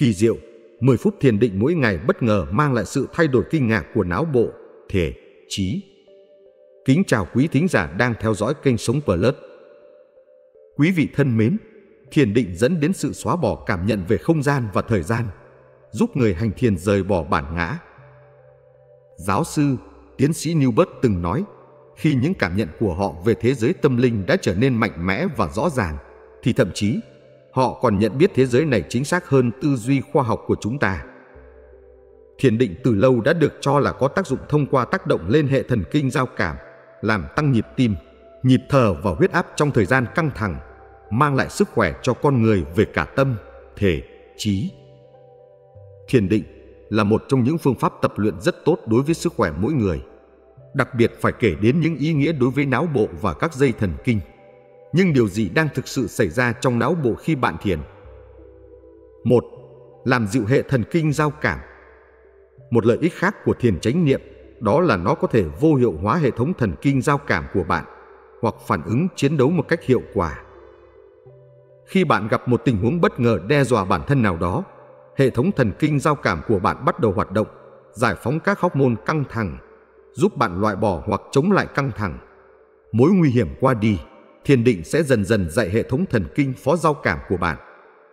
Kỳ diệu, 10 phút thiền định mỗi ngày bất ngờ mang lại sự thay đổi kinh ngạc của não bộ, thể, trí. Kính chào quý thính giả đang theo dõi kênh Sống Plus. Quý vị thân mến, thiền định dẫn đến sự xóa bỏ cảm nhận về không gian và thời gian, giúp người hành thiền rời bỏ bản ngã. Giáo sư, tiến sĩ Newbert từng nói, khi những cảm nhận của họ về thế giới tâm linh đã trở nên mạnh mẽ và rõ ràng, thì thậm chí họ còn nhận biết thế giới này chính xác hơn tư duy khoa học của chúng ta. Thiền định từ lâu đã được cho là có tác dụng thông qua tác động lên hệ thần kinh giao cảm, làm tăng nhịp tim, nhịp thở và huyết áp trong thời gian căng thẳng, mang lại sức khỏe cho con người về cả tâm, thể, trí. Thiền định là một trong những phương pháp tập luyện rất tốt đối với sức khỏe mỗi người. Đặc biệt phải kể đến những ý nghĩa đối với não bộ và các dây thần kinh nhưng điều gì đang thực sự xảy ra trong não bộ khi bạn thiền. Một, Làm dịu hệ thần kinh giao cảm. Một lợi ích khác của thiền chánh niệm đó là nó có thể vô hiệu hóa hệ thống thần kinh giao cảm của bạn hoặc phản ứng chiến đấu một cách hiệu quả. Khi bạn gặp một tình huống bất ngờ đe dọa bản thân nào đó, hệ thống thần kinh giao cảm của bạn bắt đầu hoạt động, giải phóng các hormone căng thẳng, giúp bạn loại bỏ hoặc chống lại căng thẳng. Mối nguy hiểm qua đi, thiền định sẽ dần dần dạy hệ thống thần kinh phó giao cảm của bạn,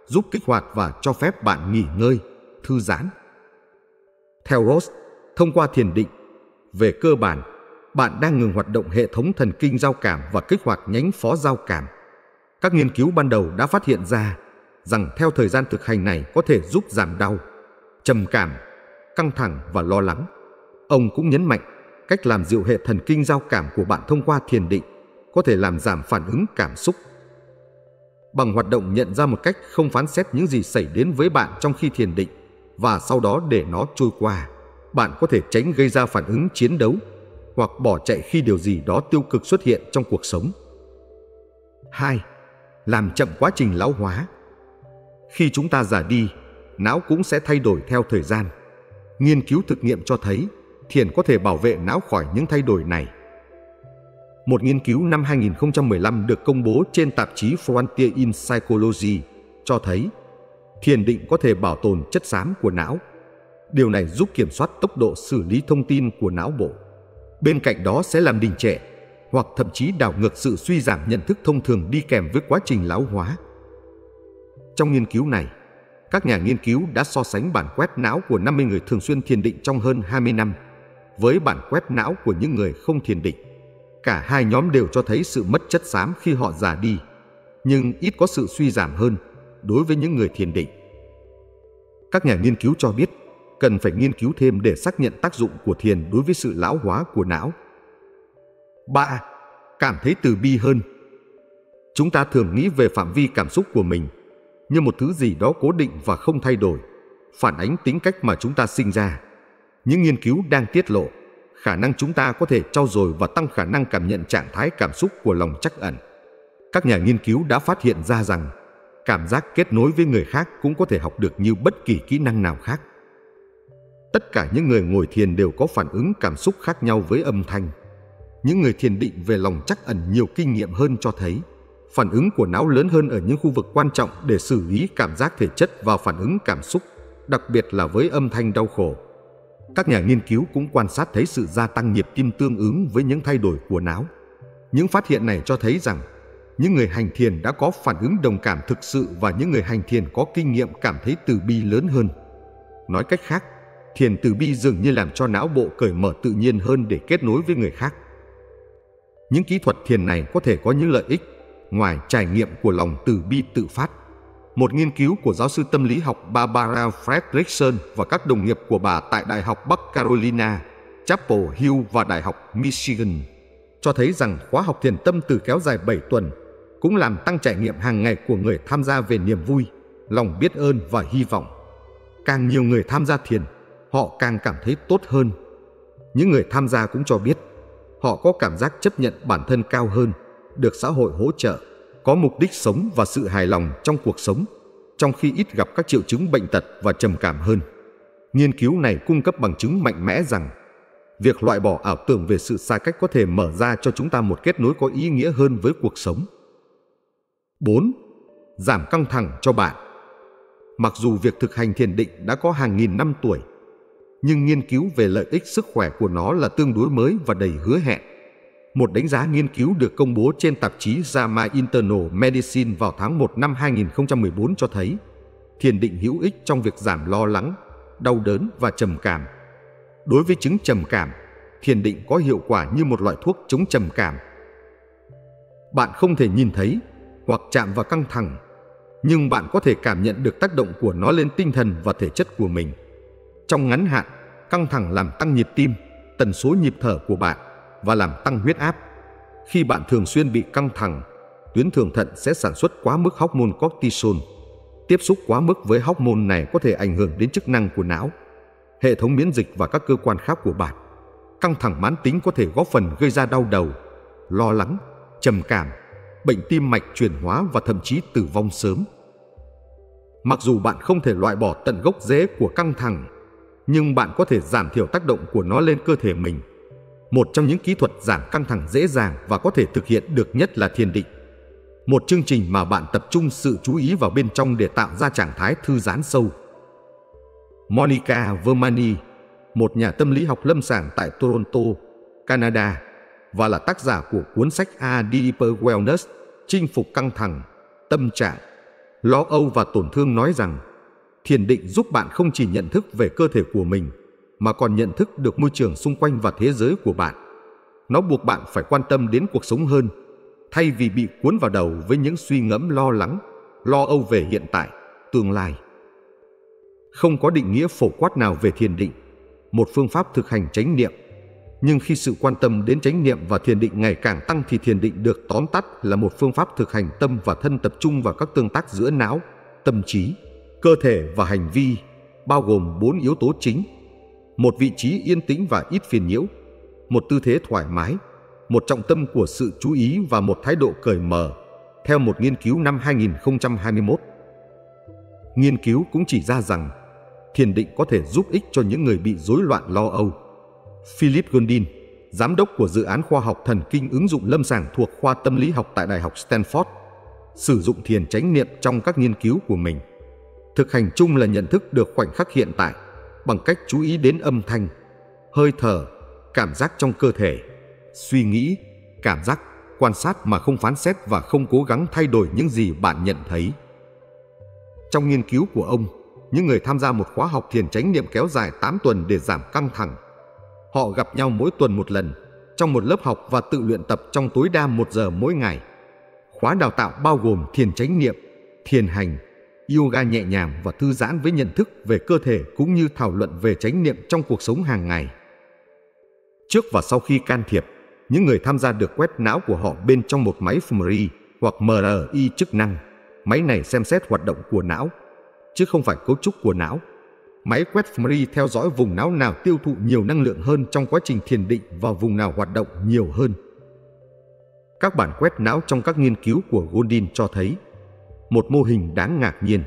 giúp kích hoạt và cho phép bạn nghỉ ngơi, thư giãn. Theo Ross, thông qua thiền định, về cơ bản, bạn đang ngừng hoạt động hệ thống thần kinh giao cảm và kích hoạt nhánh phó giao cảm. Các nghiên cứu ban đầu đã phát hiện ra rằng theo thời gian thực hành này có thể giúp giảm đau, trầm cảm, căng thẳng và lo lắng. Ông cũng nhấn mạnh cách làm dịu hệ thần kinh giao cảm của bạn thông qua thiền định có thể làm giảm phản ứng cảm xúc. Bằng hoạt động nhận ra một cách không phán xét những gì xảy đến với bạn trong khi thiền định và sau đó để nó trôi qua, bạn có thể tránh gây ra phản ứng chiến đấu hoặc bỏ chạy khi điều gì đó tiêu cực xuất hiện trong cuộc sống. 2. Làm chậm quá trình lão hóa. Khi chúng ta già đi, não cũng sẽ thay đổi theo thời gian. Nghiên cứu thực nghiệm cho thấy thiền có thể bảo vệ não khỏi những thay đổi này một nghiên cứu năm 2015 được công bố trên tạp chí Frontier in Psychology cho thấy thiền định có thể bảo tồn chất xám của não. Điều này giúp kiểm soát tốc độ xử lý thông tin của não bộ. Bên cạnh đó sẽ làm đình trệ hoặc thậm chí đảo ngược sự suy giảm nhận thức thông thường đi kèm với quá trình lão hóa. Trong nghiên cứu này, các nhà nghiên cứu đã so sánh bản quét não của 50 người thường xuyên thiền định trong hơn 20 năm với bản quét não của những người không thiền định cả hai nhóm đều cho thấy sự mất chất xám khi họ già đi, nhưng ít có sự suy giảm hơn đối với những người thiền định. Các nhà nghiên cứu cho biết cần phải nghiên cứu thêm để xác nhận tác dụng của thiền đối với sự lão hóa của não. 3. Cảm thấy từ bi hơn Chúng ta thường nghĩ về phạm vi cảm xúc của mình như một thứ gì đó cố định và không thay đổi, phản ánh tính cách mà chúng ta sinh ra. Những nghiên cứu đang tiết lộ khả năng chúng ta có thể trau dồi và tăng khả năng cảm nhận trạng thái cảm xúc của lòng trắc ẩn. Các nhà nghiên cứu đã phát hiện ra rằng cảm giác kết nối với người khác cũng có thể học được như bất kỳ kỹ năng nào khác. Tất cả những người ngồi thiền đều có phản ứng cảm xúc khác nhau với âm thanh. Những người thiền định về lòng trắc ẩn nhiều kinh nghiệm hơn cho thấy phản ứng của não lớn hơn ở những khu vực quan trọng để xử lý cảm giác thể chất và phản ứng cảm xúc, đặc biệt là với âm thanh đau khổ. Các nhà nghiên cứu cũng quan sát thấy sự gia tăng nhịp tim tương ứng với những thay đổi của não. Những phát hiện này cho thấy rằng những người hành thiền đã có phản ứng đồng cảm thực sự và những người hành thiền có kinh nghiệm cảm thấy từ bi lớn hơn. Nói cách khác, thiền từ bi dường như làm cho não bộ cởi mở tự nhiên hơn để kết nối với người khác. Những kỹ thuật thiền này có thể có những lợi ích ngoài trải nghiệm của lòng từ bi tự phát một nghiên cứu của giáo sư tâm lý học Barbara Fredrickson và các đồng nghiệp của bà tại Đại học Bắc Carolina, Chapel Hill và Đại học Michigan, cho thấy rằng khóa học thiền tâm từ kéo dài 7 tuần cũng làm tăng trải nghiệm hàng ngày của người tham gia về niềm vui, lòng biết ơn và hy vọng. Càng nhiều người tham gia thiền, họ càng cảm thấy tốt hơn. Những người tham gia cũng cho biết, họ có cảm giác chấp nhận bản thân cao hơn, được xã hội hỗ trợ có mục đích sống và sự hài lòng trong cuộc sống, trong khi ít gặp các triệu chứng bệnh tật và trầm cảm hơn. Nghiên cứu này cung cấp bằng chứng mạnh mẽ rằng việc loại bỏ ảo tưởng về sự xa cách có thể mở ra cho chúng ta một kết nối có ý nghĩa hơn với cuộc sống. 4. Giảm căng thẳng cho bạn Mặc dù việc thực hành thiền định đã có hàng nghìn năm tuổi, nhưng nghiên cứu về lợi ích sức khỏe của nó là tương đối mới và đầy hứa hẹn một đánh giá nghiên cứu được công bố trên tạp chí JAMA Internal Medicine vào tháng 1 năm 2014 cho thấy thiền định hữu ích trong việc giảm lo lắng, đau đớn và trầm cảm. Đối với chứng trầm cảm, thiền định có hiệu quả như một loại thuốc chống trầm cảm. Bạn không thể nhìn thấy hoặc chạm vào căng thẳng, nhưng bạn có thể cảm nhận được tác động của nó lên tinh thần và thể chất của mình. Trong ngắn hạn, căng thẳng làm tăng nhịp tim, tần số nhịp thở của bạn và làm tăng huyết áp. Khi bạn thường xuyên bị căng thẳng, tuyến thượng thận sẽ sản xuất quá mức hormone cortisol. Tiếp xúc quá mức với hormone này có thể ảnh hưởng đến chức năng của não, hệ thống miễn dịch và các cơ quan khác của bạn. Căng thẳng mãn tính có thể góp phần gây ra đau đầu, lo lắng, trầm cảm, bệnh tim mạch chuyển hóa và thậm chí tử vong sớm. Mặc dù bạn không thể loại bỏ tận gốc rễ của căng thẳng, nhưng bạn có thể giảm thiểu tác động của nó lên cơ thể mình một trong những kỹ thuật giảm căng thẳng dễ dàng và có thể thực hiện được nhất là thiền định. Một chương trình mà bạn tập trung sự chú ý vào bên trong để tạo ra trạng thái thư giãn sâu. Monica Vermani, một nhà tâm lý học lâm sàng tại Toronto, Canada và là tác giả của cuốn sách A Deeper Wellness, Chinh phục căng thẳng, tâm trạng, lo âu và tổn thương nói rằng thiền định giúp bạn không chỉ nhận thức về cơ thể của mình mà còn nhận thức được môi trường xung quanh và thế giới của bạn. Nó buộc bạn phải quan tâm đến cuộc sống hơn, thay vì bị cuốn vào đầu với những suy ngẫm lo lắng, lo âu về hiện tại, tương lai. Không có định nghĩa phổ quát nào về thiền định, một phương pháp thực hành chánh niệm. Nhưng khi sự quan tâm đến chánh niệm và thiền định ngày càng tăng thì thiền định được tóm tắt là một phương pháp thực hành tâm và thân tập trung vào các tương tác giữa não, tâm trí, cơ thể và hành vi, bao gồm bốn yếu tố chính – một vị trí yên tĩnh và ít phiền nhiễu, một tư thế thoải mái, một trọng tâm của sự chú ý và một thái độ cởi mở, theo một nghiên cứu năm 2021. Nghiên cứu cũng chỉ ra rằng thiền định có thể giúp ích cho những người bị rối loạn lo âu. Philip Goldin, giám đốc của dự án khoa học thần kinh ứng dụng lâm sàng thuộc khoa tâm lý học tại Đại học Stanford, sử dụng thiền chánh niệm trong các nghiên cứu của mình. Thực hành chung là nhận thức được khoảnh khắc hiện tại bằng cách chú ý đến âm thanh, hơi thở, cảm giác trong cơ thể, suy nghĩ, cảm giác, quan sát mà không phán xét và không cố gắng thay đổi những gì bạn nhận thấy. Trong nghiên cứu của ông, những người tham gia một khóa học thiền chánh niệm kéo dài 8 tuần để giảm căng thẳng. Họ gặp nhau mỗi tuần một lần, trong một lớp học và tự luyện tập trong tối đa một giờ mỗi ngày. Khóa đào tạo bao gồm thiền chánh niệm, thiền hành, yoga nhẹ nhàng và thư giãn với nhận thức về cơ thể cũng như thảo luận về chánh niệm trong cuộc sống hàng ngày. Trước và sau khi can thiệp, những người tham gia được quét não của họ bên trong một máy fMRI hoặc MRI chức năng. Máy này xem xét hoạt động của não, chứ không phải cấu trúc của não. Máy quét fMRI theo dõi vùng não nào tiêu thụ nhiều năng lượng hơn trong quá trình thiền định và vùng nào hoạt động nhiều hơn. Các bản quét não trong các nghiên cứu của Goldin cho thấy một mô hình đáng ngạc nhiên.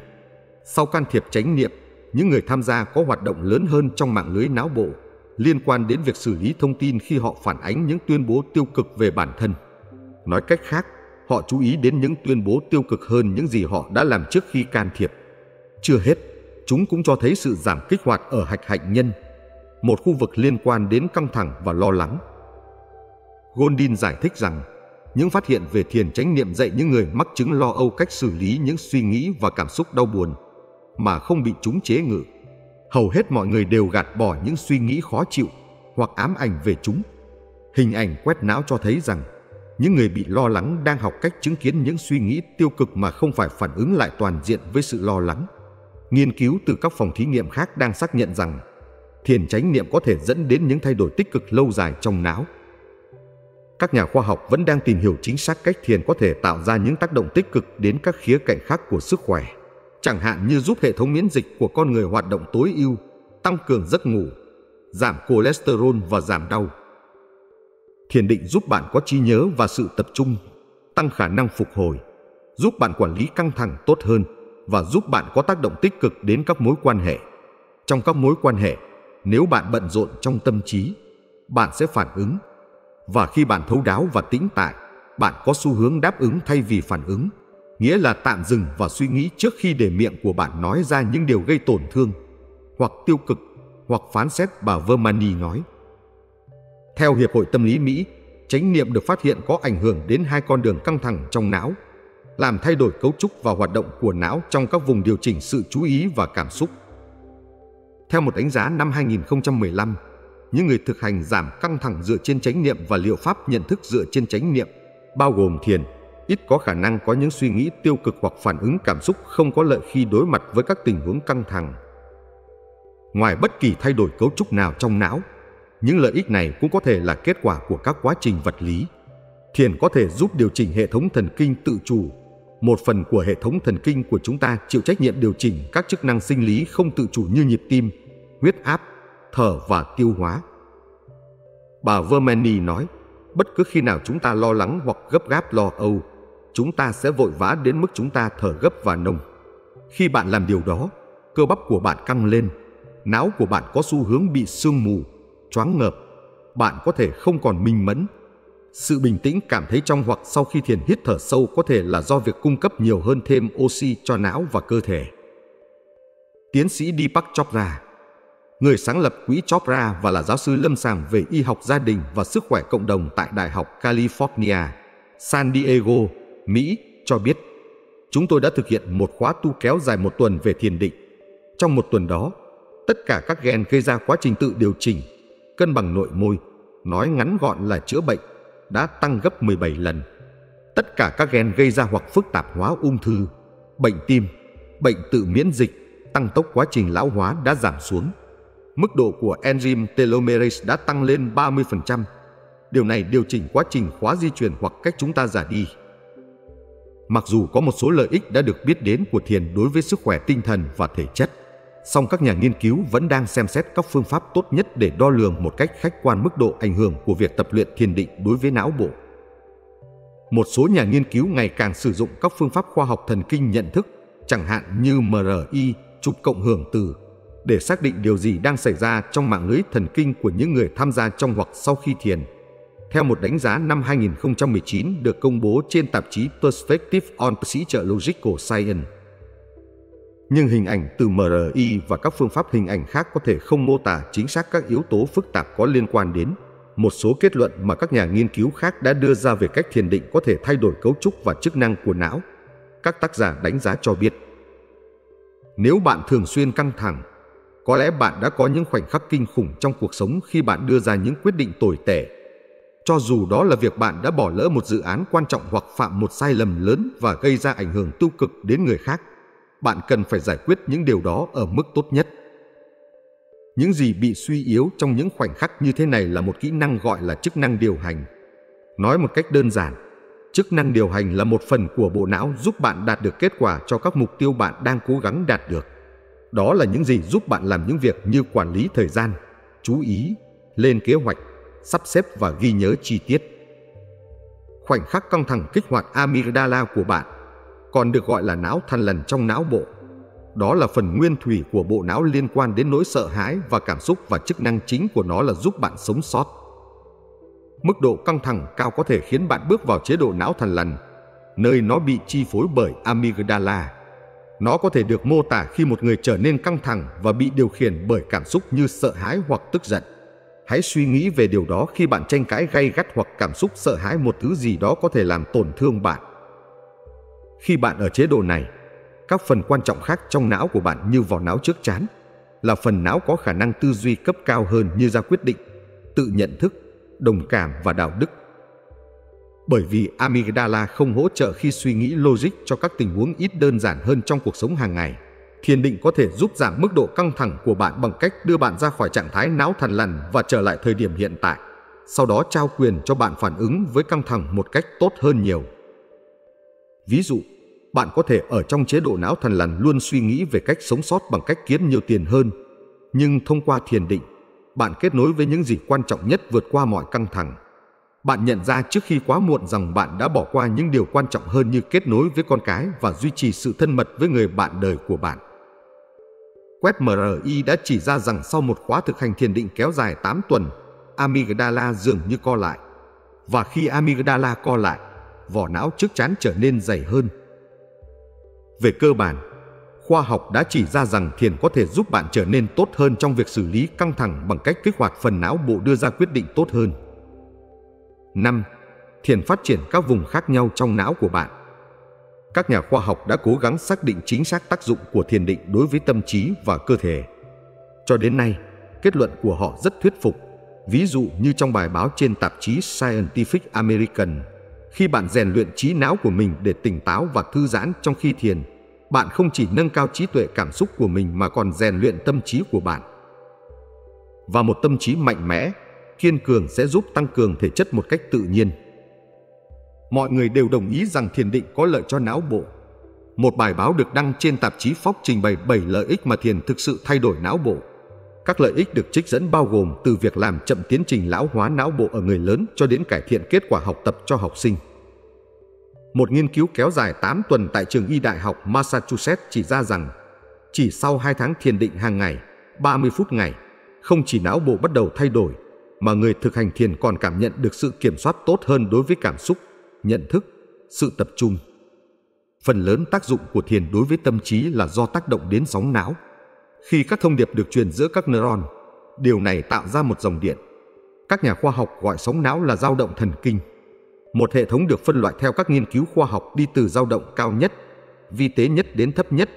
Sau can thiệp chánh niệm, những người tham gia có hoạt động lớn hơn trong mạng lưới não bộ liên quan đến việc xử lý thông tin khi họ phản ánh những tuyên bố tiêu cực về bản thân. Nói cách khác, họ chú ý đến những tuyên bố tiêu cực hơn những gì họ đã làm trước khi can thiệp. Chưa hết, chúng cũng cho thấy sự giảm kích hoạt ở hạch hạnh nhân, một khu vực liên quan đến căng thẳng và lo lắng. Goldin giải thích rằng những phát hiện về thiền chánh niệm dạy những người mắc chứng lo âu cách xử lý những suy nghĩ và cảm xúc đau buồn mà không bị chúng chế ngự. Hầu hết mọi người đều gạt bỏ những suy nghĩ khó chịu hoặc ám ảnh về chúng. Hình ảnh quét não cho thấy rằng những người bị lo lắng đang học cách chứng kiến những suy nghĩ tiêu cực mà không phải phản ứng lại toàn diện với sự lo lắng. Nghiên cứu từ các phòng thí nghiệm khác đang xác nhận rằng thiền chánh niệm có thể dẫn đến những thay đổi tích cực lâu dài trong não các nhà khoa học vẫn đang tìm hiểu chính xác cách thiền có thể tạo ra những tác động tích cực đến các khía cạnh khác của sức khỏe, chẳng hạn như giúp hệ thống miễn dịch của con người hoạt động tối ưu, tăng cường giấc ngủ, giảm cholesterol và giảm đau. Thiền định giúp bạn có trí nhớ và sự tập trung, tăng khả năng phục hồi, giúp bạn quản lý căng thẳng tốt hơn và giúp bạn có tác động tích cực đến các mối quan hệ. Trong các mối quan hệ, nếu bạn bận rộn trong tâm trí, bạn sẽ phản ứng và khi bạn thấu đáo và tĩnh tại bạn có xu hướng đáp ứng thay vì phản ứng nghĩa là tạm dừng và suy nghĩ trước khi để miệng của bạn nói ra những điều gây tổn thương hoặc tiêu cực hoặc phán xét bà Vermani nói. Theo Hiệp hội Tâm lý Mỹ, chánh niệm được phát hiện có ảnh hưởng đến hai con đường căng thẳng trong não, làm thay đổi cấu trúc và hoạt động của não trong các vùng điều chỉnh sự chú ý và cảm xúc. Theo một đánh giá năm 2015, những người thực hành giảm căng thẳng dựa trên chánh niệm và liệu pháp nhận thức dựa trên chánh niệm, bao gồm thiền, ít có khả năng có những suy nghĩ tiêu cực hoặc phản ứng cảm xúc không có lợi khi đối mặt với các tình huống căng thẳng. Ngoài bất kỳ thay đổi cấu trúc nào trong não, những lợi ích này cũng có thể là kết quả của các quá trình vật lý. Thiền có thể giúp điều chỉnh hệ thống thần kinh tự chủ. Một phần của hệ thống thần kinh của chúng ta chịu trách nhiệm điều chỉnh các chức năng sinh lý không tự chủ như nhịp tim, huyết áp, thở và tiêu hóa. Bà Vermani nói, bất cứ khi nào chúng ta lo lắng hoặc gấp gáp lo âu, chúng ta sẽ vội vã đến mức chúng ta thở gấp và nồng. Khi bạn làm điều đó, cơ bắp của bạn căng lên, não của bạn có xu hướng bị sương mù, choáng ngợp, bạn có thể không còn minh mẫn. Sự bình tĩnh cảm thấy trong hoặc sau khi thiền hít thở sâu có thể là do việc cung cấp nhiều hơn thêm oxy cho não và cơ thể. Tiến sĩ Deepak Chopra người sáng lập quỹ Chopra và là giáo sư lâm sàng về y học gia đình và sức khỏe cộng đồng tại Đại học California, San Diego, Mỹ cho biết chúng tôi đã thực hiện một khóa tu kéo dài một tuần về thiền định. Trong một tuần đó, tất cả các gen gây ra quá trình tự điều chỉnh, cân bằng nội môi, nói ngắn gọn là chữa bệnh, đã tăng gấp 17 lần. Tất cả các gen gây ra hoặc phức tạp hóa ung thư, bệnh tim, bệnh tự miễn dịch, tăng tốc quá trình lão hóa đã giảm xuống mức độ của enzyme telomerase đã tăng lên 30%. Điều này điều chỉnh quá trình khóa di truyền hoặc cách chúng ta già đi. Mặc dù có một số lợi ích đã được biết đến của thiền đối với sức khỏe tinh thần và thể chất, song các nhà nghiên cứu vẫn đang xem xét các phương pháp tốt nhất để đo lường một cách khách quan mức độ ảnh hưởng của việc tập luyện thiền định đối với não bộ. Một số nhà nghiên cứu ngày càng sử dụng các phương pháp khoa học thần kinh nhận thức, chẳng hạn như MRI, chụp cộng hưởng từ để xác định điều gì đang xảy ra trong mạng lưới thần kinh của những người tham gia trong hoặc sau khi thiền. Theo một đánh giá năm 2019 được công bố trên tạp chí Perspective on Psychological Science. Nhưng hình ảnh từ MRI và các phương pháp hình ảnh khác có thể không mô tả chính xác các yếu tố phức tạp có liên quan đến. Một số kết luận mà các nhà nghiên cứu khác đã đưa ra về cách thiền định có thể thay đổi cấu trúc và chức năng của não. Các tác giả đánh giá cho biết. Nếu bạn thường xuyên căng thẳng, có lẽ bạn đã có những khoảnh khắc kinh khủng trong cuộc sống khi bạn đưa ra những quyết định tồi tệ. Cho dù đó là việc bạn đã bỏ lỡ một dự án quan trọng hoặc phạm một sai lầm lớn và gây ra ảnh hưởng tiêu cực đến người khác, bạn cần phải giải quyết những điều đó ở mức tốt nhất. Những gì bị suy yếu trong những khoảnh khắc như thế này là một kỹ năng gọi là chức năng điều hành. Nói một cách đơn giản, chức năng điều hành là một phần của bộ não giúp bạn đạt được kết quả cho các mục tiêu bạn đang cố gắng đạt được. Đó là những gì giúp bạn làm những việc như quản lý thời gian, chú ý, lên kế hoạch, sắp xếp và ghi nhớ chi tiết. Khoảnh khắc căng thẳng kích hoạt amygdala của bạn còn được gọi là não thằn lần trong não bộ. Đó là phần nguyên thủy của bộ não liên quan đến nỗi sợ hãi và cảm xúc và chức năng chính của nó là giúp bạn sống sót. Mức độ căng thẳng cao có thể khiến bạn bước vào chế độ não thần lằn, nơi nó bị chi phối bởi amygdala nó có thể được mô tả khi một người trở nên căng thẳng và bị điều khiển bởi cảm xúc như sợ hãi hoặc tức giận. Hãy suy nghĩ về điều đó khi bạn tranh cãi gay gắt hoặc cảm xúc sợ hãi một thứ gì đó có thể làm tổn thương bạn. Khi bạn ở chế độ này, các phần quan trọng khác trong não của bạn như vỏ não trước chán là phần não có khả năng tư duy cấp cao hơn như ra quyết định, tự nhận thức, đồng cảm và đạo đức bởi vì amygdala không hỗ trợ khi suy nghĩ logic cho các tình huống ít đơn giản hơn trong cuộc sống hàng ngày. Thiền định có thể giúp giảm mức độ căng thẳng của bạn bằng cách đưa bạn ra khỏi trạng thái não thần lằn và trở lại thời điểm hiện tại, sau đó trao quyền cho bạn phản ứng với căng thẳng một cách tốt hơn nhiều. Ví dụ, bạn có thể ở trong chế độ não thần lằn luôn suy nghĩ về cách sống sót bằng cách kiếm nhiều tiền hơn, nhưng thông qua thiền định, bạn kết nối với những gì quan trọng nhất vượt qua mọi căng thẳng bạn nhận ra trước khi quá muộn rằng bạn đã bỏ qua những điều quan trọng hơn như kết nối với con cái và duy trì sự thân mật với người bạn đời của bạn. Quét MRI đã chỉ ra rằng sau một khóa thực hành thiền định kéo dài 8 tuần, amygdala dường như co lại. Và khi amygdala co lại, vỏ não trước chán trở nên dày hơn. Về cơ bản, khoa học đã chỉ ra rằng thiền có thể giúp bạn trở nên tốt hơn trong việc xử lý căng thẳng bằng cách kích hoạt phần não bộ đưa ra quyết định tốt hơn. 5. Thiền phát triển các vùng khác nhau trong não của bạn. Các nhà khoa học đã cố gắng xác định chính xác tác dụng của thiền định đối với tâm trí và cơ thể. Cho đến nay, kết luận của họ rất thuyết phục. Ví dụ như trong bài báo trên tạp chí Scientific American, khi bạn rèn luyện trí não của mình để tỉnh táo và thư giãn trong khi thiền, bạn không chỉ nâng cao trí tuệ cảm xúc của mình mà còn rèn luyện tâm trí của bạn. Và một tâm trí mạnh mẽ kiên cường sẽ giúp tăng cường thể chất một cách tự nhiên. Mọi người đều đồng ý rằng thiền định có lợi cho não bộ. Một bài báo được đăng trên tạp chí Fox trình bày 7 lợi ích mà thiền thực sự thay đổi não bộ. Các lợi ích được trích dẫn bao gồm từ việc làm chậm tiến trình lão hóa não bộ ở người lớn cho đến cải thiện kết quả học tập cho học sinh. Một nghiên cứu kéo dài 8 tuần tại trường y đại học Massachusetts chỉ ra rằng chỉ sau 2 tháng thiền định hàng ngày, 30 phút ngày, không chỉ não bộ bắt đầu thay đổi mà người thực hành thiền còn cảm nhận được sự kiểm soát tốt hơn đối với cảm xúc, nhận thức, sự tập trung. Phần lớn tác dụng của thiền đối với tâm trí là do tác động đến sóng não. Khi các thông điệp được truyền giữa các neuron, điều này tạo ra một dòng điện. Các nhà khoa học gọi sóng não là dao động thần kinh. Một hệ thống được phân loại theo các nghiên cứu khoa học đi từ dao động cao nhất, vi tế nhất đến thấp nhất,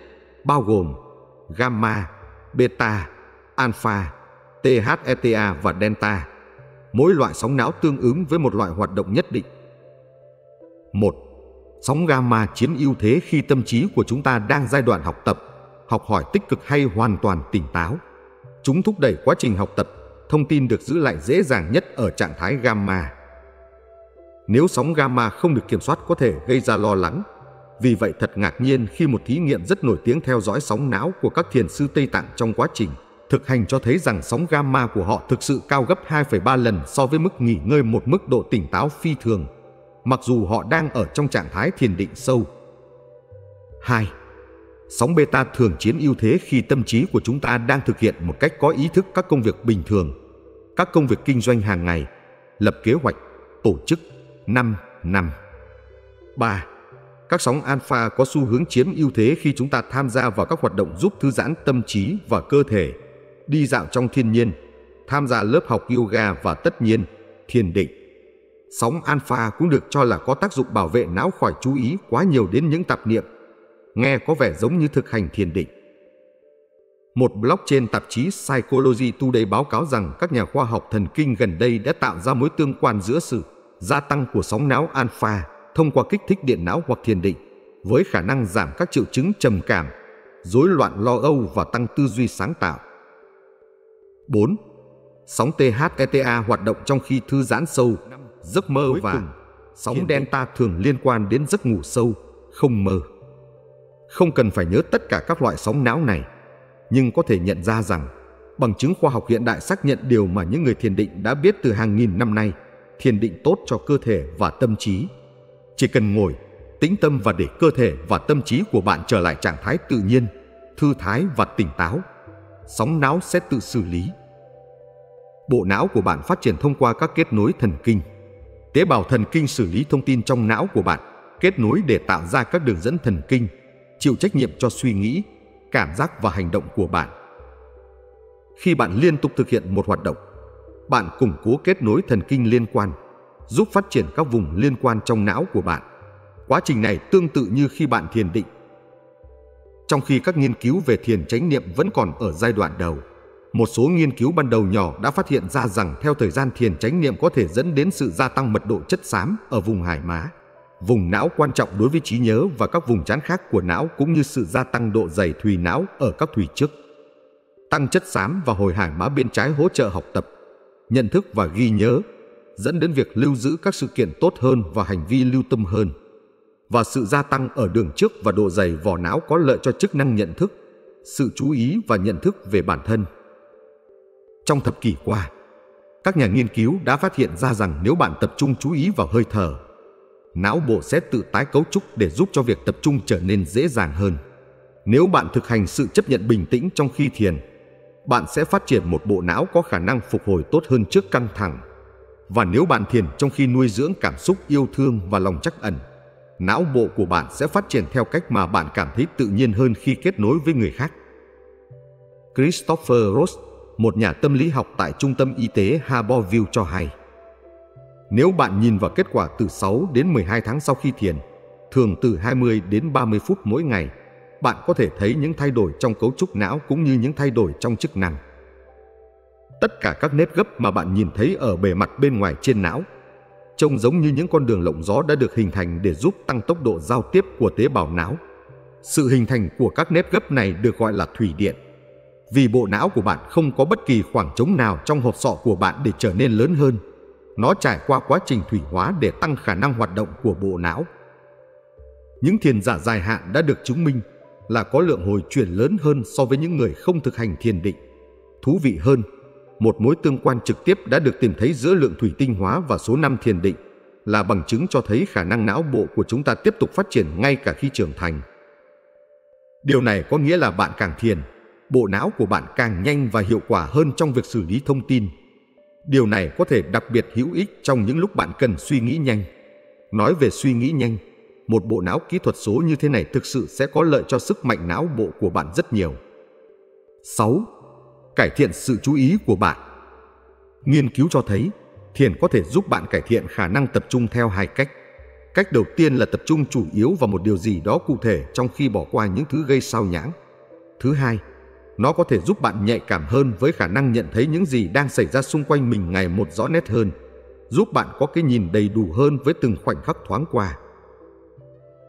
bao gồm gamma, beta, alpha, THETA và delta mỗi loại sóng não tương ứng với một loại hoạt động nhất định. 1. Sóng gamma chiếm ưu thế khi tâm trí của chúng ta đang giai đoạn học tập, học hỏi tích cực hay hoàn toàn tỉnh táo. Chúng thúc đẩy quá trình học tập, thông tin được giữ lại dễ dàng nhất ở trạng thái gamma. Nếu sóng gamma không được kiểm soát có thể gây ra lo lắng. Vì vậy thật ngạc nhiên khi một thí nghiệm rất nổi tiếng theo dõi sóng não của các thiền sư Tây Tạng trong quá trình thực hành cho thấy rằng sóng gamma của họ thực sự cao gấp 2,3 lần so với mức nghỉ ngơi một mức độ tỉnh táo phi thường, mặc dù họ đang ở trong trạng thái thiền định sâu. 2. Sóng beta thường chiến ưu thế khi tâm trí của chúng ta đang thực hiện một cách có ý thức các công việc bình thường, các công việc kinh doanh hàng ngày, lập kế hoạch, tổ chức 5 năm. 3. Các sóng alpha có xu hướng chiếm ưu thế khi chúng ta tham gia vào các hoạt động giúp thư giãn tâm trí và cơ thể đi dạo trong thiên nhiên, tham gia lớp học yoga và tất nhiên, thiền định. Sóng alpha cũng được cho là có tác dụng bảo vệ não khỏi chú ý quá nhiều đến những tạp niệm. Nghe có vẻ giống như thực hành thiền định. Một blog trên tạp chí Psychology Today báo cáo rằng các nhà khoa học thần kinh gần đây đã tạo ra mối tương quan giữa sự gia tăng của sóng não alpha thông qua kích thích điện não hoặc thiền định với khả năng giảm các triệu chứng trầm cảm, rối loạn lo âu và tăng tư duy sáng tạo. 4. Sóng THETA hoạt động trong khi thư giãn sâu, giấc mơ và sóng delta thường liên quan đến giấc ngủ sâu, không mơ. Không cần phải nhớ tất cả các loại sóng não này, nhưng có thể nhận ra rằng bằng chứng khoa học hiện đại xác nhận điều mà những người thiền định đã biết từ hàng nghìn năm nay, thiền định tốt cho cơ thể và tâm trí. Chỉ cần ngồi, tĩnh tâm và để cơ thể và tâm trí của bạn trở lại trạng thái tự nhiên, thư thái và tỉnh táo sóng não sẽ tự xử lý. Bộ não của bạn phát triển thông qua các kết nối thần kinh. Tế bào thần kinh xử lý thông tin trong não của bạn, kết nối để tạo ra các đường dẫn thần kinh, chịu trách nhiệm cho suy nghĩ, cảm giác và hành động của bạn. Khi bạn liên tục thực hiện một hoạt động, bạn củng cố kết nối thần kinh liên quan, giúp phát triển các vùng liên quan trong não của bạn. Quá trình này tương tự như khi bạn thiền định trong khi các nghiên cứu về thiền chánh niệm vẫn còn ở giai đoạn đầu, một số nghiên cứu ban đầu nhỏ đã phát hiện ra rằng theo thời gian thiền chánh niệm có thể dẫn đến sự gia tăng mật độ chất xám ở vùng hải má, vùng não quan trọng đối với trí nhớ và các vùng chán khác của não cũng như sự gia tăng độ dày thùy não ở các thùy trước. Tăng chất xám và hồi hải má bên trái hỗ trợ học tập, nhận thức và ghi nhớ, dẫn đến việc lưu giữ các sự kiện tốt hơn và hành vi lưu tâm hơn và sự gia tăng ở đường trước và độ dày vỏ não có lợi cho chức năng nhận thức, sự chú ý và nhận thức về bản thân. Trong thập kỷ qua, các nhà nghiên cứu đã phát hiện ra rằng nếu bạn tập trung chú ý vào hơi thở, não bộ sẽ tự tái cấu trúc để giúp cho việc tập trung trở nên dễ dàng hơn. Nếu bạn thực hành sự chấp nhận bình tĩnh trong khi thiền, bạn sẽ phát triển một bộ não có khả năng phục hồi tốt hơn trước căng thẳng. Và nếu bạn thiền trong khi nuôi dưỡng cảm xúc yêu thương và lòng trắc ẩn, não bộ của bạn sẽ phát triển theo cách mà bạn cảm thấy tự nhiên hơn khi kết nối với người khác. Christopher Ross, một nhà tâm lý học tại Trung tâm Y tế Harborview cho hay, nếu bạn nhìn vào kết quả từ 6 đến 12 tháng sau khi thiền, thường từ 20 đến 30 phút mỗi ngày, bạn có thể thấy những thay đổi trong cấu trúc não cũng như những thay đổi trong chức năng. Tất cả các nếp gấp mà bạn nhìn thấy ở bề mặt bên ngoài trên não trông giống như những con đường lộng gió đã được hình thành để giúp tăng tốc độ giao tiếp của tế bào não. Sự hình thành của các nếp gấp này được gọi là thủy điện. Vì bộ não của bạn không có bất kỳ khoảng trống nào trong hộp sọ của bạn để trở nên lớn hơn, nó trải qua quá trình thủy hóa để tăng khả năng hoạt động của bộ não. Những thiền giả dài hạn đã được chứng minh là có lượng hồi chuyển lớn hơn so với những người không thực hành thiền định. Thú vị hơn, một mối tương quan trực tiếp đã được tìm thấy giữa lượng thủy tinh hóa và số năm thiền định là bằng chứng cho thấy khả năng não bộ của chúng ta tiếp tục phát triển ngay cả khi trưởng thành. Điều này có nghĩa là bạn càng thiền, bộ não của bạn càng nhanh và hiệu quả hơn trong việc xử lý thông tin. Điều này có thể đặc biệt hữu ích trong những lúc bạn cần suy nghĩ nhanh. Nói về suy nghĩ nhanh, một bộ não kỹ thuật số như thế này thực sự sẽ có lợi cho sức mạnh não bộ của bạn rất nhiều. 6 cải thiện sự chú ý của bạn. Nghiên cứu cho thấy, thiền có thể giúp bạn cải thiện khả năng tập trung theo hai cách. Cách đầu tiên là tập trung chủ yếu vào một điều gì đó cụ thể trong khi bỏ qua những thứ gây sao nhãng. Thứ hai, nó có thể giúp bạn nhạy cảm hơn với khả năng nhận thấy những gì đang xảy ra xung quanh mình ngày một rõ nét hơn, giúp bạn có cái nhìn đầy đủ hơn với từng khoảnh khắc thoáng qua.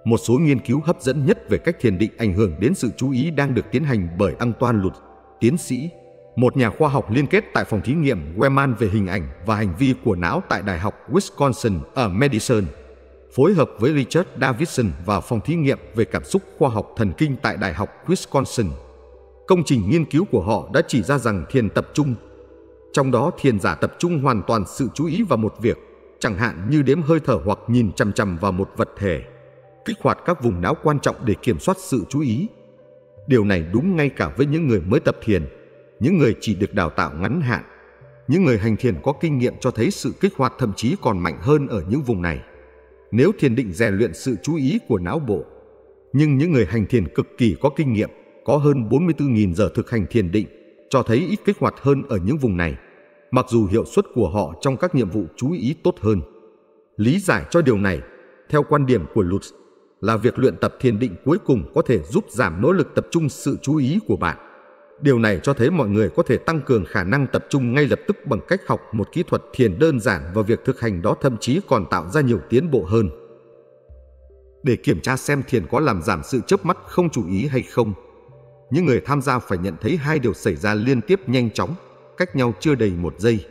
Một số nghiên cứu hấp dẫn nhất về cách thiền định ảnh hưởng đến sự chú ý đang được tiến hành bởi Antoine Lutz, tiến sĩ một nhà khoa học liên kết tại phòng thí nghiệm Weman về hình ảnh và hành vi của não tại Đại học Wisconsin ở Madison, phối hợp với Richard Davidson và phòng thí nghiệm về cảm xúc khoa học thần kinh tại Đại học Wisconsin. Công trình nghiên cứu của họ đã chỉ ra rằng thiền tập trung, trong đó thiền giả tập trung hoàn toàn sự chú ý vào một việc, chẳng hạn như đếm hơi thở hoặc nhìn chằm chằm vào một vật thể, kích hoạt các vùng não quan trọng để kiểm soát sự chú ý. Điều này đúng ngay cả với những người mới tập thiền những người chỉ được đào tạo ngắn hạn, những người hành thiền có kinh nghiệm cho thấy sự kích hoạt thậm chí còn mạnh hơn ở những vùng này. Nếu thiền định rèn luyện sự chú ý của não bộ, nhưng những người hành thiền cực kỳ có kinh nghiệm, có hơn 44.000 giờ thực hành thiền định, cho thấy ít kích hoạt hơn ở những vùng này, mặc dù hiệu suất của họ trong các nhiệm vụ chú ý tốt hơn. Lý giải cho điều này, theo quan điểm của Lutz, là việc luyện tập thiền định cuối cùng có thể giúp giảm nỗ lực tập trung sự chú ý của bạn. Điều này cho thấy mọi người có thể tăng cường khả năng tập trung ngay lập tức bằng cách học một kỹ thuật thiền đơn giản và việc thực hành đó thậm chí còn tạo ra nhiều tiến bộ hơn. Để kiểm tra xem thiền có làm giảm sự chớp mắt không chú ý hay không, những người tham gia phải nhận thấy hai điều xảy ra liên tiếp nhanh chóng, cách nhau chưa đầy một giây.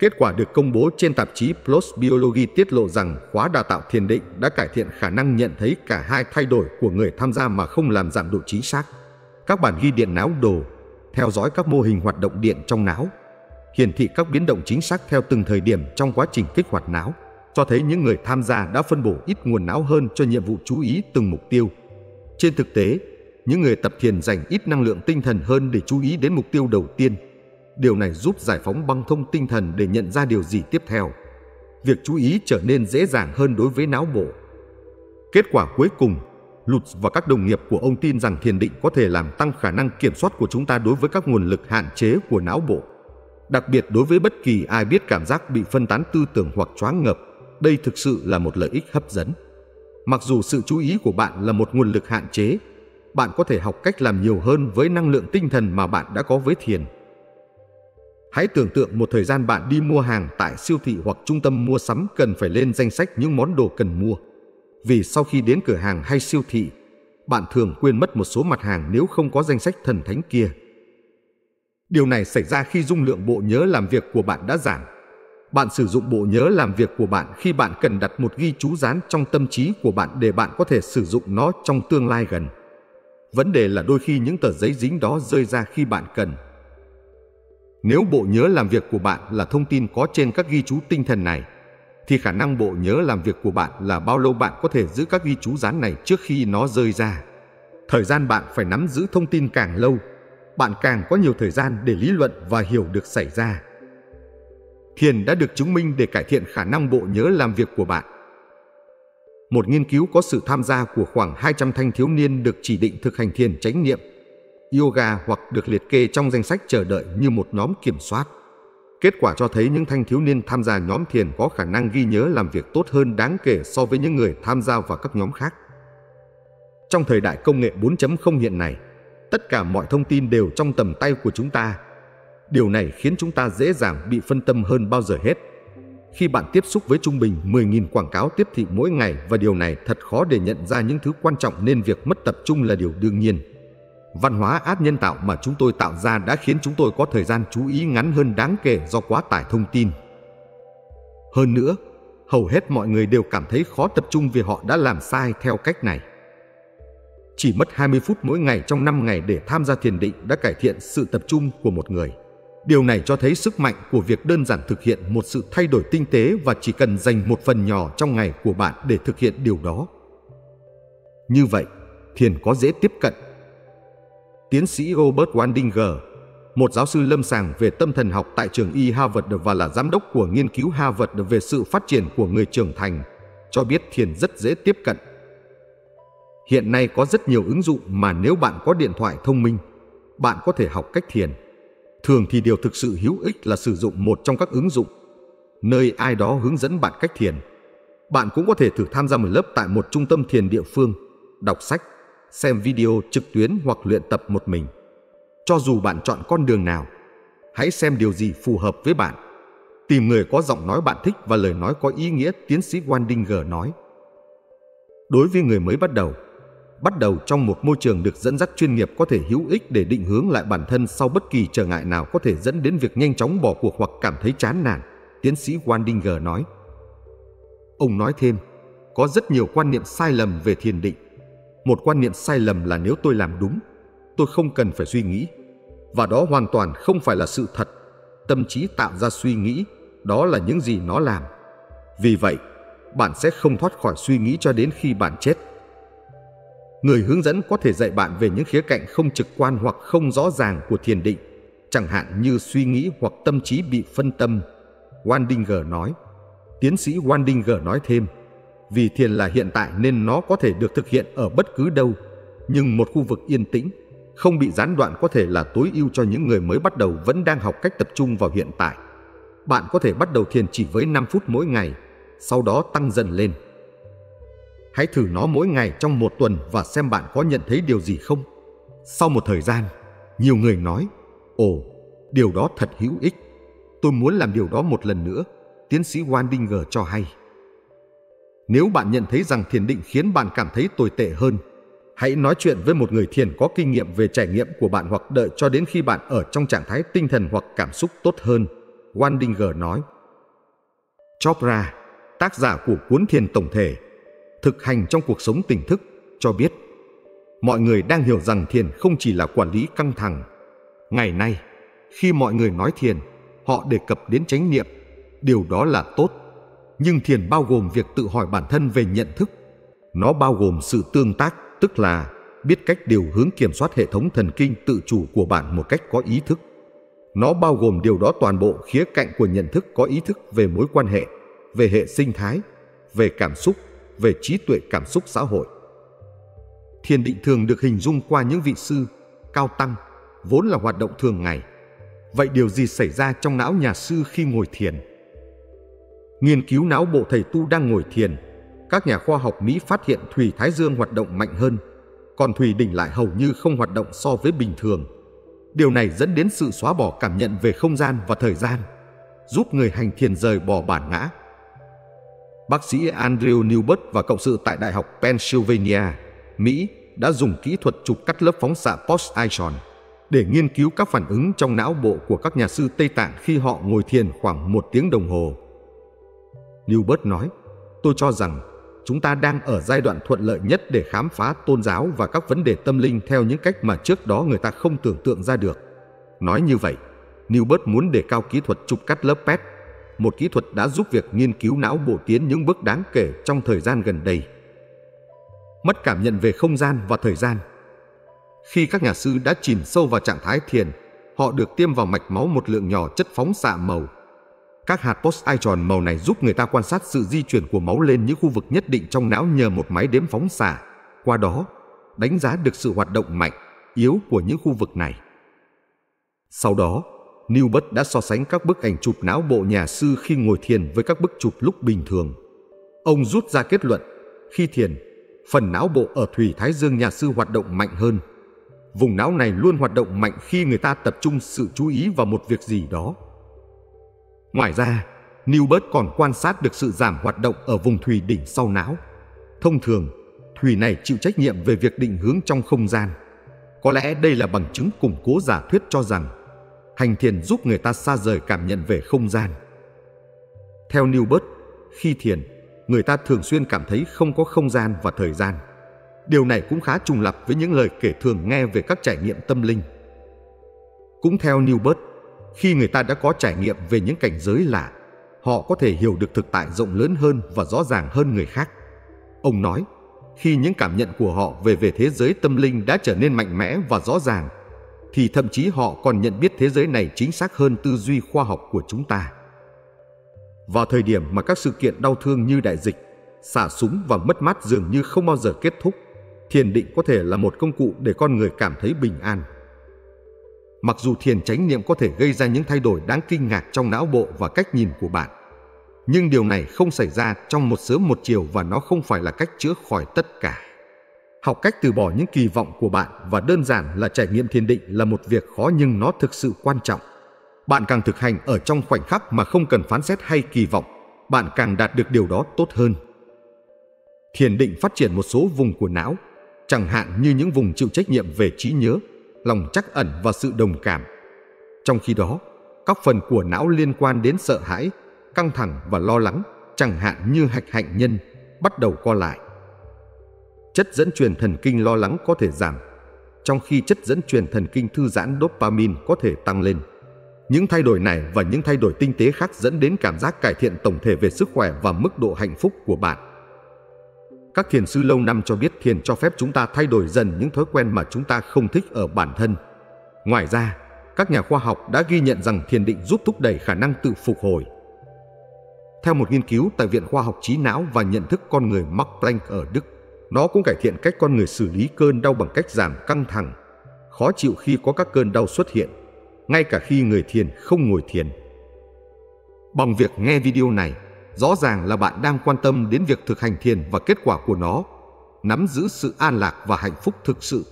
Kết quả được công bố trên tạp chí PLOS Biology tiết lộ rằng khóa đào tạo thiền định đã cải thiện khả năng nhận thấy cả hai thay đổi của người tham gia mà không làm giảm độ chính xác các bản ghi điện não đồ, theo dõi các mô hình hoạt động điện trong não, hiển thị các biến động chính xác theo từng thời điểm trong quá trình kích hoạt não, cho thấy những người tham gia đã phân bổ ít nguồn não hơn cho nhiệm vụ chú ý từng mục tiêu. Trên thực tế, những người tập thiền dành ít năng lượng tinh thần hơn để chú ý đến mục tiêu đầu tiên. Điều này giúp giải phóng băng thông tinh thần để nhận ra điều gì tiếp theo. Việc chú ý trở nên dễ dàng hơn đối với não bộ. Kết quả cuối cùng Lutz và các đồng nghiệp của ông tin rằng thiền định có thể làm tăng khả năng kiểm soát của chúng ta đối với các nguồn lực hạn chế của não bộ. Đặc biệt đối với bất kỳ ai biết cảm giác bị phân tán tư tưởng hoặc choáng ngợp, đây thực sự là một lợi ích hấp dẫn. Mặc dù sự chú ý của bạn là một nguồn lực hạn chế, bạn có thể học cách làm nhiều hơn với năng lượng tinh thần mà bạn đã có với thiền. Hãy tưởng tượng một thời gian bạn đi mua hàng tại siêu thị hoặc trung tâm mua sắm cần phải lên danh sách những món đồ cần mua vì sau khi đến cửa hàng hay siêu thị, bạn thường quên mất một số mặt hàng nếu không có danh sách thần thánh kia. Điều này xảy ra khi dung lượng bộ nhớ làm việc của bạn đã giảm. Bạn sử dụng bộ nhớ làm việc của bạn khi bạn cần đặt một ghi chú dán trong tâm trí của bạn để bạn có thể sử dụng nó trong tương lai gần. Vấn đề là đôi khi những tờ giấy dính đó rơi ra khi bạn cần. Nếu bộ nhớ làm việc của bạn là thông tin có trên các ghi chú tinh thần này, thì khả năng bộ nhớ làm việc của bạn là bao lâu bạn có thể giữ các ghi chú dán này trước khi nó rơi ra. Thời gian bạn phải nắm giữ thông tin càng lâu, bạn càng có nhiều thời gian để lý luận và hiểu được xảy ra. Thiền đã được chứng minh để cải thiện khả năng bộ nhớ làm việc của bạn. Một nghiên cứu có sự tham gia của khoảng 200 thanh thiếu niên được chỉ định thực hành thiền chánh niệm, yoga hoặc được liệt kê trong danh sách chờ đợi như một nhóm kiểm soát. Kết quả cho thấy những thanh thiếu niên tham gia nhóm thiền có khả năng ghi nhớ làm việc tốt hơn đáng kể so với những người tham gia vào các nhóm khác. Trong thời đại công nghệ 4.0 hiện nay, tất cả mọi thông tin đều trong tầm tay của chúng ta. Điều này khiến chúng ta dễ dàng bị phân tâm hơn bao giờ hết. Khi bạn tiếp xúc với trung bình 10.000 quảng cáo tiếp thị mỗi ngày và điều này thật khó để nhận ra những thứ quan trọng nên việc mất tập trung là điều đương nhiên. Văn hóa át nhân tạo mà chúng tôi tạo ra đã khiến chúng tôi có thời gian chú ý ngắn hơn đáng kể do quá tải thông tin. Hơn nữa, hầu hết mọi người đều cảm thấy khó tập trung vì họ đã làm sai theo cách này. Chỉ mất 20 phút mỗi ngày trong 5 ngày để tham gia thiền định đã cải thiện sự tập trung của một người. Điều này cho thấy sức mạnh của việc đơn giản thực hiện một sự thay đổi tinh tế và chỉ cần dành một phần nhỏ trong ngày của bạn để thực hiện điều đó. Như vậy, thiền có dễ tiếp cận tiến sĩ Robert Wandinger, một giáo sư lâm sàng về tâm thần học tại trường y Harvard và là giám đốc của nghiên cứu Harvard về sự phát triển của người trưởng thành, cho biết thiền rất dễ tiếp cận. Hiện nay có rất nhiều ứng dụng mà nếu bạn có điện thoại thông minh, bạn có thể học cách thiền. Thường thì điều thực sự hữu ích là sử dụng một trong các ứng dụng, nơi ai đó hướng dẫn bạn cách thiền. Bạn cũng có thể thử tham gia một lớp tại một trung tâm thiền địa phương, đọc sách xem video trực tuyến hoặc luyện tập một mình. Cho dù bạn chọn con đường nào, hãy xem điều gì phù hợp với bạn. Tìm người có giọng nói bạn thích và lời nói có ý nghĩa, tiến sĩ Wandinger nói. Đối với người mới bắt đầu, bắt đầu trong một môi trường được dẫn dắt chuyên nghiệp có thể hữu ích để định hướng lại bản thân sau bất kỳ trở ngại nào có thể dẫn đến việc nhanh chóng bỏ cuộc hoặc cảm thấy chán nản, tiến sĩ Wandinger nói. Ông nói thêm, có rất nhiều quan niệm sai lầm về thiền định một quan niệm sai lầm là nếu tôi làm đúng tôi không cần phải suy nghĩ và đó hoàn toàn không phải là sự thật tâm trí tạo ra suy nghĩ đó là những gì nó làm vì vậy bạn sẽ không thoát khỏi suy nghĩ cho đến khi bạn chết người hướng dẫn có thể dạy bạn về những khía cạnh không trực quan hoặc không rõ ràng của thiền định chẳng hạn như suy nghĩ hoặc tâm trí bị phân tâm wandinger nói tiến sĩ wandinger nói thêm vì thiền là hiện tại nên nó có thể được thực hiện ở bất cứ đâu, nhưng một khu vực yên tĩnh, không bị gián đoạn có thể là tối ưu cho những người mới bắt đầu vẫn đang học cách tập trung vào hiện tại. Bạn có thể bắt đầu thiền chỉ với 5 phút mỗi ngày, sau đó tăng dần lên. Hãy thử nó mỗi ngày trong một tuần và xem bạn có nhận thấy điều gì không. Sau một thời gian, nhiều người nói, Ồ, điều đó thật hữu ích. Tôi muốn làm điều đó một lần nữa, tiến sĩ Wandinger cho hay. Nếu bạn nhận thấy rằng thiền định khiến bạn cảm thấy tồi tệ hơn, hãy nói chuyện với một người thiền có kinh nghiệm về trải nghiệm của bạn hoặc đợi cho đến khi bạn ở trong trạng thái tinh thần hoặc cảm xúc tốt hơn, Wandinger nói. Chopra, tác giả của cuốn Thiền Tổng Thể, thực hành trong cuộc sống tỉnh thức, cho biết mọi người đang hiểu rằng thiền không chỉ là quản lý căng thẳng. Ngày nay, khi mọi người nói thiền, họ đề cập đến chánh niệm, điều đó là tốt nhưng thiền bao gồm việc tự hỏi bản thân về nhận thức. Nó bao gồm sự tương tác, tức là biết cách điều hướng kiểm soát hệ thống thần kinh tự chủ của bạn một cách có ý thức. Nó bao gồm điều đó toàn bộ khía cạnh của nhận thức có ý thức về mối quan hệ, về hệ sinh thái, về cảm xúc, về trí tuệ cảm xúc xã hội. Thiền định thường được hình dung qua những vị sư, cao tăng, vốn là hoạt động thường ngày. Vậy điều gì xảy ra trong não nhà sư khi ngồi thiền? Nghiên cứu não bộ thầy tu đang ngồi thiền, các nhà khoa học Mỹ phát hiện Thủy Thái Dương hoạt động mạnh hơn, còn Thủy Đỉnh lại hầu như không hoạt động so với bình thường. Điều này dẫn đến sự xóa bỏ cảm nhận về không gian và thời gian, giúp người hành thiền rời bỏ bản ngã. Bác sĩ Andrew Newbert và cộng sự tại Đại học Pennsylvania, Mỹ đã dùng kỹ thuật chụp cắt lớp phóng xạ post-ion để nghiên cứu các phản ứng trong não bộ của các nhà sư Tây Tạng khi họ ngồi thiền khoảng một tiếng đồng hồ. Newbert nói, tôi cho rằng chúng ta đang ở giai đoạn thuận lợi nhất để khám phá tôn giáo và các vấn đề tâm linh theo những cách mà trước đó người ta không tưởng tượng ra được. Nói như vậy, Newbert muốn đề cao kỹ thuật chụp cắt lớp PET, một kỹ thuật đã giúp việc nghiên cứu não bộ tiến những bước đáng kể trong thời gian gần đây. Mất cảm nhận về không gian và thời gian Khi các nhà sư đã chìm sâu vào trạng thái thiền, họ được tiêm vào mạch máu một lượng nhỏ chất phóng xạ màu các hạt post-ai tròn màu này giúp người ta quan sát sự di chuyển của máu lên những khu vực nhất định trong não nhờ một máy đếm phóng xạ. Qua đó, đánh giá được sự hoạt động mạnh, yếu của những khu vực này. Sau đó, Newbert đã so sánh các bức ảnh chụp não bộ nhà sư khi ngồi thiền với các bức chụp lúc bình thường. Ông rút ra kết luận, khi thiền, phần não bộ ở Thủy Thái Dương nhà sư hoạt động mạnh hơn. Vùng não này luôn hoạt động mạnh khi người ta tập trung sự chú ý vào một việc gì đó. Ngoài ra, Newbert còn quan sát được sự giảm hoạt động ở vùng thùy đỉnh sau não. Thông thường, thùy này chịu trách nhiệm về việc định hướng trong không gian. Có lẽ đây là bằng chứng củng cố giả thuyết cho rằng hành thiền giúp người ta xa rời cảm nhận về không gian. Theo Newbert, khi thiền, người ta thường xuyên cảm thấy không có không gian và thời gian. Điều này cũng khá trùng lập với những lời kể thường nghe về các trải nghiệm tâm linh. Cũng theo Newbert, khi người ta đã có trải nghiệm về những cảnh giới lạ, họ có thể hiểu được thực tại rộng lớn hơn và rõ ràng hơn người khác. Ông nói, khi những cảm nhận của họ về về thế giới tâm linh đã trở nên mạnh mẽ và rõ ràng, thì thậm chí họ còn nhận biết thế giới này chính xác hơn tư duy khoa học của chúng ta. Vào thời điểm mà các sự kiện đau thương như đại dịch, xả súng và mất mát dường như không bao giờ kết thúc, thiền định có thể là một công cụ để con người cảm thấy bình an mặc dù thiền chánh niệm có thể gây ra những thay đổi đáng kinh ngạc trong não bộ và cách nhìn của bạn. Nhưng điều này không xảy ra trong một sớm một chiều và nó không phải là cách chữa khỏi tất cả. Học cách từ bỏ những kỳ vọng của bạn và đơn giản là trải nghiệm thiền định là một việc khó nhưng nó thực sự quan trọng. Bạn càng thực hành ở trong khoảnh khắc mà không cần phán xét hay kỳ vọng, bạn càng đạt được điều đó tốt hơn. Thiền định phát triển một số vùng của não, chẳng hạn như những vùng chịu trách nhiệm về trí nhớ, lòng chắc ẩn và sự đồng cảm. Trong khi đó, các phần của não liên quan đến sợ hãi, căng thẳng và lo lắng, chẳng hạn như hạch hạnh nhân, bắt đầu co lại. Chất dẫn truyền thần kinh lo lắng có thể giảm, trong khi chất dẫn truyền thần kinh thư giãn dopamine có thể tăng lên. Những thay đổi này và những thay đổi tinh tế khác dẫn đến cảm giác cải thiện tổng thể về sức khỏe và mức độ hạnh phúc của bạn. Các thiền sư lâu năm cho biết thiền cho phép chúng ta thay đổi dần những thói quen mà chúng ta không thích ở bản thân. Ngoài ra, các nhà khoa học đã ghi nhận rằng thiền định giúp thúc đẩy khả năng tự phục hồi. Theo một nghiên cứu tại Viện Khoa học Trí não và Nhận thức con người Max Planck ở Đức, nó cũng cải thiện cách con người xử lý cơn đau bằng cách giảm căng thẳng, khó chịu khi có các cơn đau xuất hiện, ngay cả khi người thiền không ngồi thiền. Bằng việc nghe video này, rõ ràng là bạn đang quan tâm đến việc thực hành thiền và kết quả của nó, nắm giữ sự an lạc và hạnh phúc thực sự.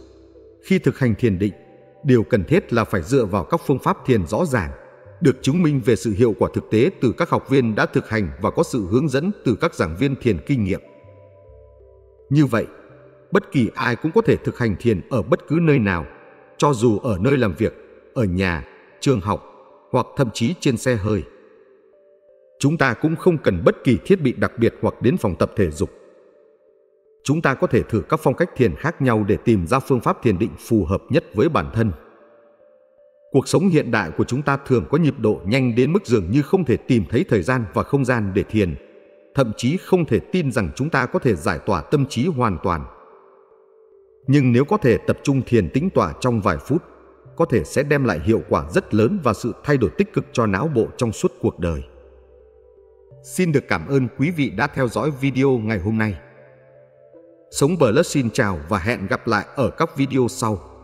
Khi thực hành thiền định, điều cần thiết là phải dựa vào các phương pháp thiền rõ ràng, được chứng minh về sự hiệu quả thực tế từ các học viên đã thực hành và có sự hướng dẫn từ các giảng viên thiền kinh nghiệm. Như vậy, bất kỳ ai cũng có thể thực hành thiền ở bất cứ nơi nào, cho dù ở nơi làm việc, ở nhà, trường học hoặc thậm chí trên xe hơi chúng ta cũng không cần bất kỳ thiết bị đặc biệt hoặc đến phòng tập thể dục. Chúng ta có thể thử các phong cách thiền khác nhau để tìm ra phương pháp thiền định phù hợp nhất với bản thân. Cuộc sống hiện đại của chúng ta thường có nhịp độ nhanh đến mức dường như không thể tìm thấy thời gian và không gian để thiền, thậm chí không thể tin rằng chúng ta có thể giải tỏa tâm trí hoàn toàn. Nhưng nếu có thể tập trung thiền tĩnh tỏa trong vài phút, có thể sẽ đem lại hiệu quả rất lớn và sự thay đổi tích cực cho não bộ trong suốt cuộc đời. Xin được cảm ơn quý vị đã theo dõi video ngày hôm nay. Sống Bờ Lớt xin chào và hẹn gặp lại ở các video sau.